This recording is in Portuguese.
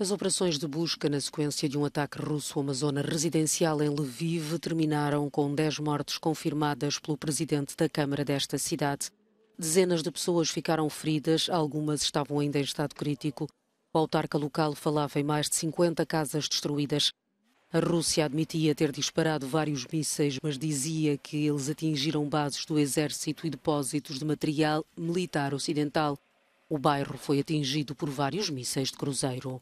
As operações de busca na sequência de um ataque russo a uma zona residencial em Lviv terminaram com 10 mortes confirmadas pelo presidente da Câmara desta cidade. Dezenas de pessoas ficaram feridas, algumas estavam ainda em estado crítico. O autarca local falava em mais de 50 casas destruídas. A Rússia admitia ter disparado vários mísseis, mas dizia que eles atingiram bases do exército e depósitos de material militar ocidental. O bairro foi atingido por vários mísseis de cruzeiro.